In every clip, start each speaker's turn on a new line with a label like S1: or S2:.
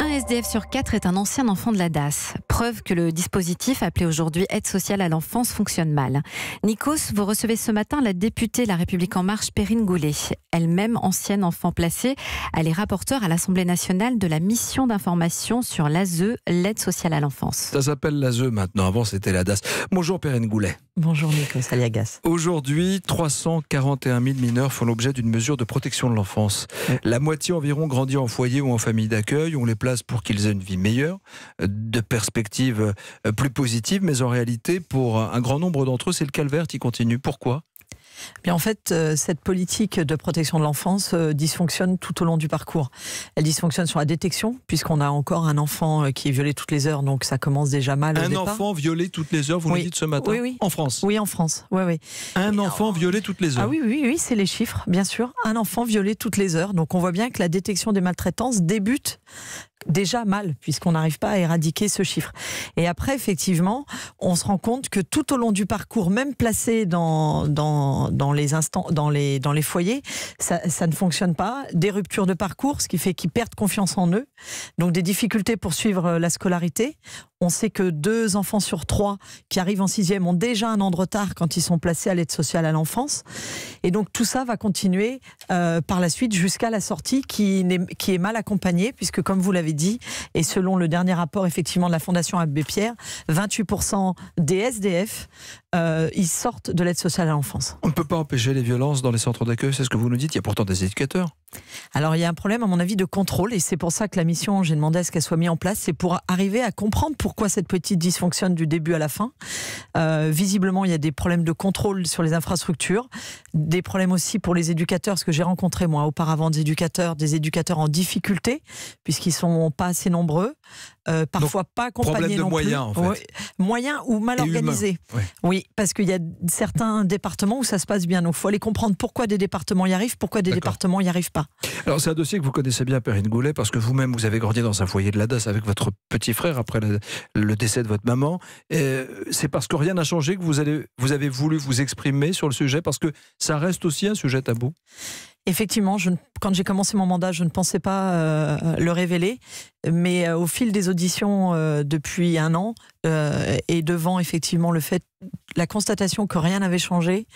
S1: Un SDF sur quatre est un ancien enfant de la DAS. Preuve que le dispositif, appelé aujourd'hui aide sociale à l'enfance, fonctionne mal. Nikos, vous recevez ce matin la députée La République En Marche, Perrine Goulet. Elle-même ancienne enfant placée, elle est rapporteure à l'Assemblée nationale de la mission d'information sur l'ASE, l'aide sociale à l'enfance.
S2: Ça s'appelle l'ASE maintenant. Avant, c'était la DAS. Bonjour Perrine Goulet. Bonjour Nicolas Aliagas. Aujourd'hui, 341 000 mineurs font l'objet d'une mesure de protection de l'enfance. La moitié environ grandit en foyer ou en famille d'accueil. On les place pour qu'ils aient une vie meilleure, euh, de perspectives euh, plus positives, mais en réalité, pour un grand nombre d'entre eux, c'est le calvaire qui continue. Pourquoi
S1: eh en fait, euh, cette politique de protection de l'enfance euh, dysfonctionne tout au long du parcours. Elle dysfonctionne sur la détection, puisqu'on a encore un enfant euh, qui est violé toutes les heures, donc ça commence déjà mal. Un enfant
S2: violé toutes les heures, vous oui. dites ce matin oui,
S1: En France Oui, en France. Oui, oui. Un enfant oh.
S2: violé toutes les heures. Ah
S1: oui, oui, oui, c'est les chiffres, bien sûr. Un enfant violé toutes les heures. Donc on voit bien que la détection des maltraitances débute déjà mal, puisqu'on n'arrive pas à éradiquer ce chiffre. Et après, effectivement, on se rend compte que tout au long du parcours, même placé dans, dans, dans les instants, dans les, dans les foyers, ça, ne fonctionne pas. Des ruptures de parcours, ce qui fait qu'ils perdent confiance en eux. Donc des difficultés pour suivre euh, la scolarité. On sait que deux enfants sur trois qui arrivent en sixième ont déjà un an de retard quand ils sont placés à l'aide sociale à l'enfance. Et donc tout ça va continuer euh, par la suite jusqu'à la sortie qui, qui est mal accompagnée, puisque comme vous l'avez dit, et selon le dernier rapport effectivement de la Fondation Abbé Pierre, 28% des SDF, euh, ils sortent de l'aide sociale à l'enfance
S2: peut pas empêcher les violences dans les centres d'accueil, c'est ce que vous nous dites. Il y a pourtant des éducateurs.
S1: Alors il y a un problème à mon avis de contrôle et c'est pour ça que la mission, j'ai demandé à ce qu'elle soit mise en place, c'est pour arriver à comprendre pourquoi cette petite dysfonctionne du début à la fin. Euh, visiblement, il y a des problèmes de contrôle sur les infrastructures, des problèmes aussi pour les éducateurs, ce que j'ai rencontré moi auparavant des éducateurs, des éducateurs en difficulté puisqu'ils sont pas assez nombreux. Euh, parfois pas accompagnés non moyens, En fait. moyens ou mal organisé Oui, parce qu'il y a certains départements où ça se passe bien. Donc, il faut aller comprendre pourquoi des départements y arrivent, pourquoi des départements y arrivent pas.
S2: Alors c'est un dossier que vous connaissez bien, Perrine Goulet, parce que vous-même, vous avez grandi dans un foyer de la DAS avec votre petit frère après le, décès de votre maman. Euh, c'est parce que rien n'a changé que vous, vous avez voulu vous exprimer sur le sujet, parce que ça reste aussi un sujet tabou.
S1: Effectivement, je, quand j'ai commencé mon mandat, je ne pensais pas euh, le révéler, mais euh, au fil des auditions euh, depuis un an et devant effectivement le fait, la constatation que rien n'avait changé,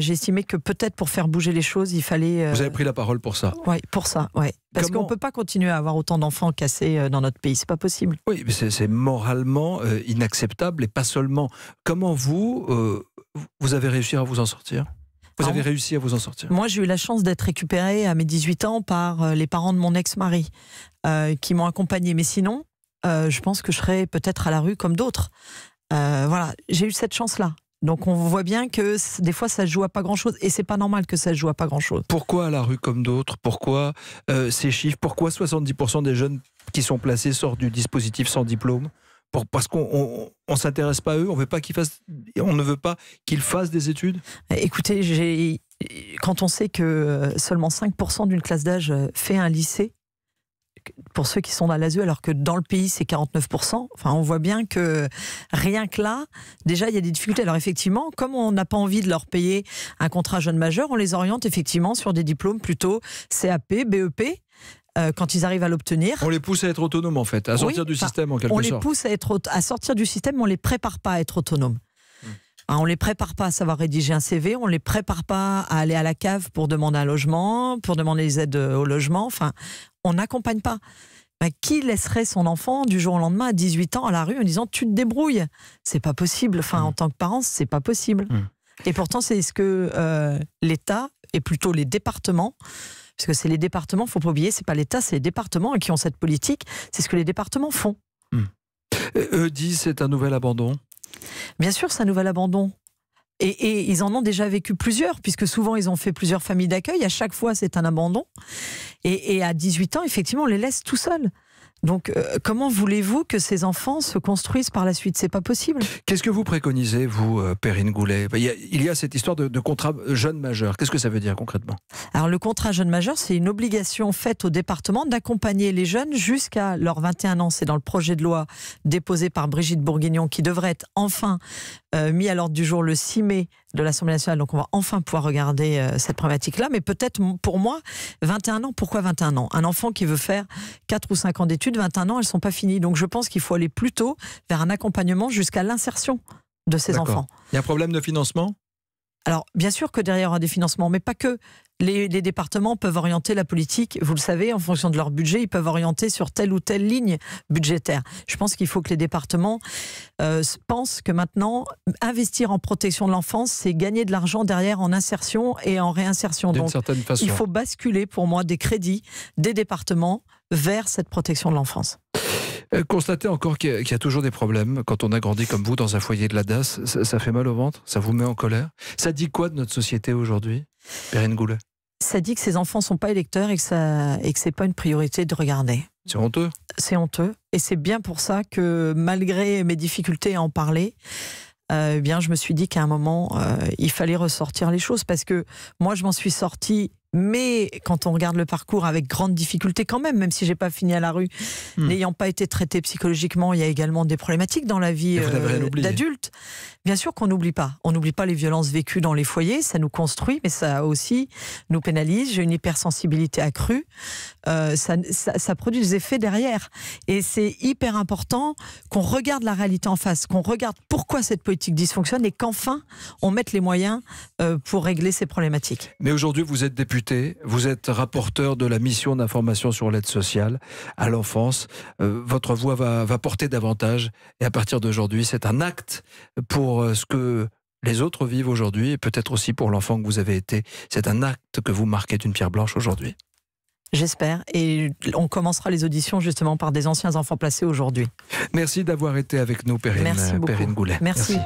S1: j'ai estimé que peut-être pour faire bouger les choses, il fallait. Vous avez pris
S2: la parole pour ça.
S1: Oui, pour ça, oui. Parce qu'on ne peut pas continuer à avoir autant d'enfants cassés dans notre pays, c'est pas possible.
S2: Oui, mais c'est moralement inacceptable et pas seulement. Comment vous, vous avez réussi à vous en sortir vous avez réussi à vous en sortir Moi,
S1: j'ai eu la chance d'être récupérée à mes 18 ans par euh, les parents de mon ex-mari euh, qui m'ont accompagnée. Mais sinon, euh, je pense que je serais peut-être à la rue comme d'autres. voilà, j'ai eu cette chance-là. Donc on voit bien que des fois ça joue à
S2: pas grand-chose et c'est pas normal que ça joue à pas grand-chose. Pourquoi à la rue comme d'autres Pourquoi ces chiffres Pourquoi 70% des jeunes qui sont placés sortent du dispositif sans diplôme parce qu'on ne s'intéresse pas à eux, on veut pas qu'ils fassent, on ne veut pas qu'ils fassent des études Écoutez,
S1: j'ai, quand on sait que seulement 5% d'une classe d'âge fait un lycée, pour ceux qui sont dans l'ASU, alors que dans le pays, c'est 49%. Enfin, on voit bien que rien que là, déjà, il y a des difficultés. Alors, effectivement, comme on n'a pas envie de leur payer un contrat jeune majeur, on les oriente effectivement sur des diplômes plutôt CAP, BEP. Euh, quand ils arrivent à l'obtenir.
S2: On les pousse à être autonomes en fait, à sortir du système en quelque sorte. On les
S1: pousse à, être, à sortir du système, mais on ne les prépare pas à être autonomes. Hmm. On ne les prépare pas à savoir rédiger un CV, on ne les prépare pas à aller à la cave pour demander un logement, pour demander les aides au logement. Enfin, on n'accompagne pas. Bah, qui laisserait son enfant du jour au lendemain à 18 ans à la rue en disant tu te débrouilles C'est pas possible. Enfin, hmm. en tant que parent, c'est pas possible. Hmm. Et pourtant, c'est ce que euh, l'État et plutôt les départements parce que c'est les départements, faut pas oublier, c'est pas l'État, c'est les départements qui ont cette politique, c'est ce que les départements font.
S2: Hmm. Eux disent c'est un nouvel abandon.
S1: Bien sûr, c'est un nouvel abandon. Et, ils en ont déjà vécu plusieurs, puisque souvent ils ont fait plusieurs familles d'accueil. À chaque fois, c'est un abandon. Et, et, à 18 ans, effectivement, on les laisse tout seuls. Donc, euh, comment voulez-vous que ces enfants se construisent par la
S2: suite C'est pas possible. Qu'est-ce que vous préconisez, vous, euh, Perrine Goulet il y, a, cette histoire de, contrat jeune majeur. Qu'est-ce que ça veut dire concrètement Alors, le contrat jeune majeur, c'est une obligation faite au département
S1: d'accompagner les jeunes jusqu'à leurs 21 ans. C'est dans le projet de loi déposé par Brigitte Bourguignon qui devrait être enfin euh, mis à l'ordre du jour le 6 mai de l'Assemblée nationale. Donc on va enfin pouvoir regarder euh, cette problématique-là. Mais peut-être pour moi, 21 ans, pourquoi 21 ans Un enfant qui veut faire 4 ou 5 ans d'études, 21 ans, elles ne sont pas finies. Donc je pense qu'il faut aller plutôt vers un accompagnement jusqu'à l'insertion de ces
S2: enfants. Il y a un problème de financement alors,
S1: bien sûr que derrière, il y aura des financements, mais pas que. Les, départements peuvent orienter la politique, vous le savez, en fonction de leur budget, ils peuvent orienter sur telle ou telle ligne budgétaire. Je pense qu'il faut que les départements euh, pensent que maintenant, investir en protection de l'enfance, c'est gagner de l'argent derrière en insertion et en réinsertion. Donc, il faut basculer, pour moi, des crédits des départements vers cette protection de l'enfance.
S2: Euh, Constatez encore qu'il y, a toujours des problèmes quand on a grandi comme vous dans un foyer de la DAS, ça, fait mal au ventre Ça vous met en colère Ça dit quoi de notre société aujourd'hui, Perrine Goulet
S1: ça dit que ces enfants ne sont pas électeurs et que ce n'est pas une priorité de regarder. C'est honteux. C'est honteux et c'est bien pour ça que malgré mes difficultés à en parler, euh, eh bien je me suis dit qu'à un moment euh, il fallait ressortir les choses parce que moi je m'en suis sortie mais quand on regarde le parcours avec grande difficulté quand même, même si j'ai pas fini à la rue, hmm. n'ayant pas été traité psychologiquement, il y a également des problématiques dans la vie euh, d'adulte. Bien sûr qu'on n'oublie pas. On n'oublie pas les violences vécues dans les foyers, ça nous construit, mais ça aussi nous pénalise. J'ai une hypersensibilité accrue, euh, ça, produit des effets derrière. Et c'est hyper important qu'on regarde la réalité en face, qu'on regarde pourquoi cette politique dysfonctionne et qu'enfin on mette les moyens euh, pour régler ces problématiques.
S2: Mais aujourd'hui, vous êtes député vous êtes rapporteur de la mission d'information sur l'aide sociale à l'enfance. Euh, votre voix va, porter davantage. Et à partir d'aujourd'hui, c'est un acte pour euh, ce que les autres vivent aujourd'hui et peut-être aussi pour l'enfant que vous avez été. C'est un acte que vous marquez d'une pierre blanche aujourd'hui.
S1: J'espère. Et on commencera les auditions justement par des anciens enfants placés aujourd'hui. Merci d'avoir été avec nous, Périne euh, Goulet. Merci.